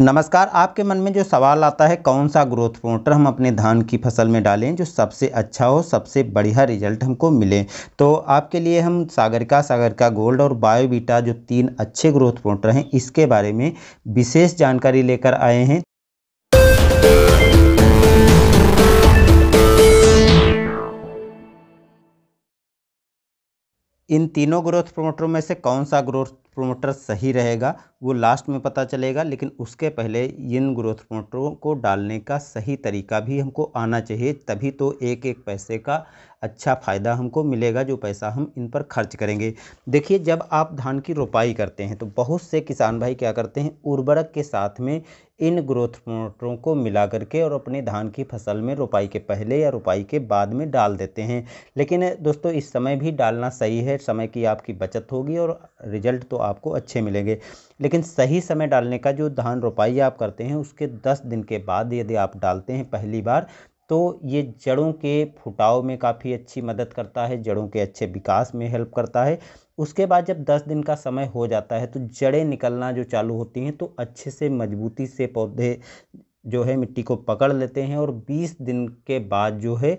नमस्कार आपके मन में जो सवाल आता है कौन सा ग्रोथ प्रोमोटर हम अपने धान की फसल में डालें जो सबसे अच्छा हो सबसे बढ़िया रिजल्ट हमको मिले तो आपके लिए हम सागरिका सागरिका गोल्ड और बायोबीटा जो तीन अच्छे ग्रोथ प्रोमोटर हैं इसके बारे में विशेष जानकारी लेकर आए हैं इन तीनों ग्रोथ प्रोमोटरों में से कौन सा ग्रोथ प्रोमोटर सही रहेगा वो लास्ट में पता चलेगा लेकिन उसके पहले इन ग्रोथ मोटरों को डालने का सही तरीका भी हमको आना चाहिए तभी तो एक एक पैसे का अच्छा फ़ायदा हमको मिलेगा जो पैसा हम इन पर खर्च करेंगे देखिए जब आप धान की रोपाई करते हैं तो बहुत से किसान भाई क्या करते हैं उर्वरक के साथ में इन ग्रोथ मोटरों को मिला करके और अपने धान की फसल में रोपाई के पहले या रोपाई के बाद में डाल देते हैं लेकिन दोस्तों इस समय भी डालना सही है समय की आपकी बचत होगी और रिजल्ट तो आपको अच्छे मिलेंगे लेकिन सही समय डालने का जो धान रोपाई आप करते हैं उसके दस दिन के बाद यदि आप डालते हैं पहली बार तो ये जड़ों के फुटाव में काफ़ी अच्छी मदद करता है जड़ों के अच्छे विकास में हेल्प करता है उसके बाद जब 10 दिन का समय हो जाता है तो जड़ें निकलना जो चालू होती हैं तो अच्छे से मजबूती से पौधे जो है मिट्टी को पकड़ लेते हैं और 20 दिन के बाद जो है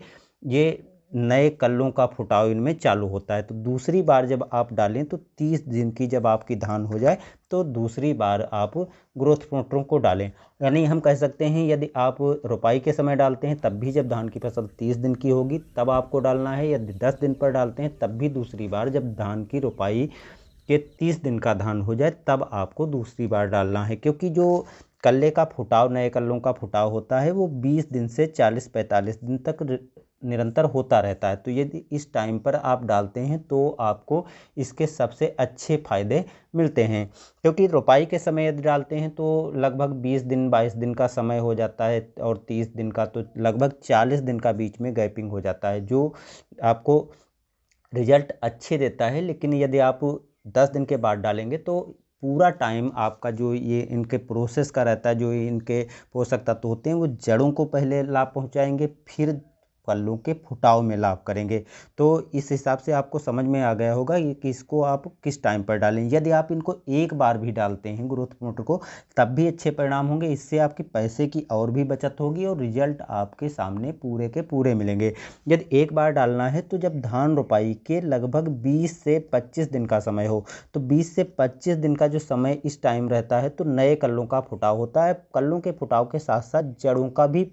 ये नए कल्लों का फुटाव इनमें चालू होता है तो दूसरी बार जब आप डालें तो 30 दिन की जब आपकी धान हो जाए तो दूसरी बार आप ग्रोथ प्रोटों को डालें यानी हम कह सकते हैं यदि आप रोपाई के समय डालते हैं तब भी जब धान की फसल 30 दिन की होगी तब आपको डालना है यदि 10 दिन पर डालते हैं तब भी दूसरी बार जब धान की रोपाई के तीस दिन का धान हो जाए तब आपको दूसरी बार डालना है क्योंकि जो कल्ले का फुटाव नए कल्लों का फुटाव होता है वो 20 दिन से 40-45 दिन तक निरंतर होता रहता है तो यदि इस टाइम पर आप डालते हैं तो आपको इसके सबसे अच्छे फ़ायदे मिलते हैं क्योंकि रोपाई के समय यदि डालते हैं तो लगभग 20 दिन 22 दिन का समय हो जाता है और 30 दिन का तो लगभग 40 दिन का बीच में गैपिंग हो जाता है जो आपको रिजल्ट अच्छे देता है लेकिन यदि आप दस दिन के बाद डालेंगे तो पूरा टाइम आपका जो ये इनके प्रोसेस का रहता है जो इनके पोषक तत्व होते हैं वो जड़ों को पहले लाभ पहुंचाएंगे फिर पल्लों के फुटाव में लाभ करेंगे तो इस हिसाब से आपको समझ में आ गया होगा कि इसको आप किस टाइम पर डालें यदि आप इनको एक बार भी डालते हैं ग्रोथ प्रमोटर को तब भी अच्छे परिणाम होंगे इससे आपके पैसे की और भी बचत होगी और रिजल्ट आपके सामने पूरे के पूरे मिलेंगे यदि एक बार डालना है तो जब धान रोपाई के लगभग बीस से पच्चीस दिन का समय हो तो बीस से पच्चीस दिन का जो समय इस टाइम रहता है तो नए कल्लों का फुटाव होता है कल्लों के फुटाव के साथ साथ जड़ों का भी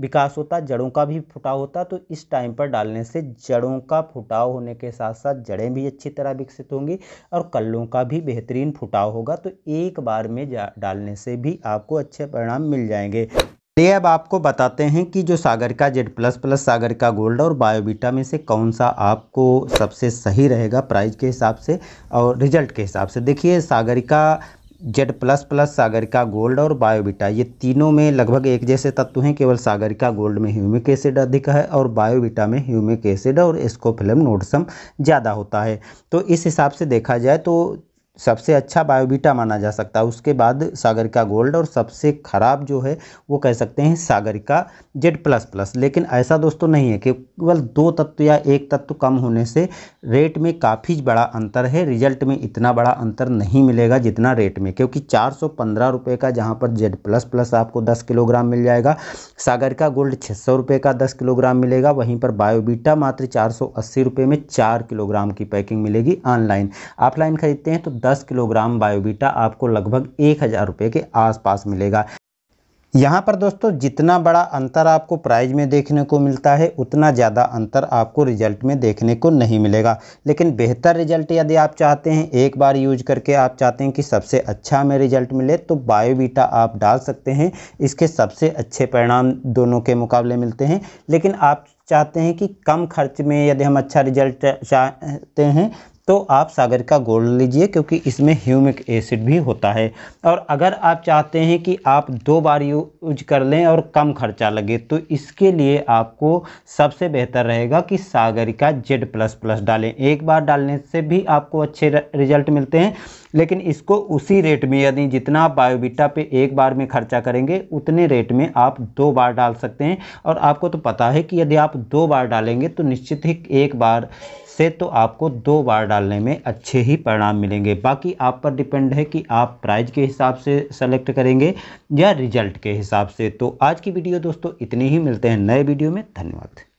विकास होता जड़ों का भी फुटाव होता तो इस टाइम पर डालने से जड़ों का फुटाव होने के साथ साथ जड़ें भी अच्छी तरह विकसित होंगी और कल्लों का भी बेहतरीन फुटाव होगा तो एक बार में डालने से भी आपको अच्छे परिणाम मिल जाएंगे तो ये अब आपको बताते हैं कि जो सागर का जेड प्लस प्लस सागर का गोल्ड और बायोबीटा में से कौन सा आपको सबसे सही रहेगा प्राइस के हिसाब से और रिजल्ट के हिसाब से देखिए सागर का Z plus plus Sagarika gold और बायोबिटा ये तीनों में लगभग एक जैसे तत्व हैं केवल सागरिका गोल्ड में ह्यूमिक एसिड अधिक है और बायोबिटा में ह्यूमिक एसिड और एस्कोफिलम नोडसम ज़्यादा होता है तो इस हिसाब से देखा जाए तो सबसे अच्छा बायोबीटा माना जा सकता है उसके बाद सागरिका गोल्ड और सबसे ख़राब जो है वो कह सकते हैं सागरिका जेड प्लस प्लस लेकिन ऐसा दोस्तों तो नहीं है केवल दो तत्व या एक तत्व कम होने से रेट में काफ़ी बड़ा अंतर है रिजल्ट में इतना बड़ा अंतर नहीं मिलेगा जितना रेट में क्योंकि चार सौ का जहाँ पर जेड प्लस प्लस आपको दस किलोग्राम मिल जाएगा सागरिका गोल्ड छः सौ का दस किलोग्राम मिलेगा वहीं पर बायोबीटा मात्र चार सौ में चार किलोग्राम की पैकिंग मिलेगी ऑनलाइन ऑफलाइन खरीदते हैं तो 10 किलोग्राम बायोबीटा आपको लगभग एक हज़ार रुपये के आसपास मिलेगा यहाँ पर दोस्तों जितना बड़ा अंतर आपको प्राइज में देखने को मिलता है उतना ज़्यादा अंतर आपको रिजल्ट में देखने को नहीं मिलेगा लेकिन बेहतर रिजल्ट यदि आप चाहते हैं एक बार यूज करके आप चाहते हैं कि सबसे अच्छा हमें रिजल्ट मिले तो बायोबीटा आप डाल सकते हैं इसके सबसे अच्छे परिणाम दोनों के मुकाबले मिलते हैं लेकिन आप चाहते हैं कि कम खर्च में यदि हम अच्छा रिजल्ट चाहते हैं तो आप सागर का गोल्ड लीजिए क्योंकि इसमें ह्यूमिक एसिड भी होता है और अगर आप चाहते हैं कि आप दो बार यूज कर लें और कम खर्चा लगे तो इसके लिए आपको सबसे बेहतर रहेगा कि सागर का जेड प्लस प्लस डालें एक बार डालने से भी आपको अच्छे रिजल्ट मिलते हैं लेकिन इसको उसी रेट में यानी जितना आप बायोबीटा पे एक बार में खर्चा करेंगे उतने रेट में आप दो बार डाल सकते हैं और आपको तो पता है कि यदि आप दो बार डालेंगे तो निश्चित ही एक बार से तो आपको दो बार डालने में अच्छे ही परिणाम मिलेंगे बाकी आप पर डिपेंड है कि आप प्राइज के हिसाब से सेलेक्ट करेंगे या रिजल्ट के हिसाब से तो आज की वीडियो दोस्तों इतनी ही मिलते हैं नए वीडियो में धन्यवाद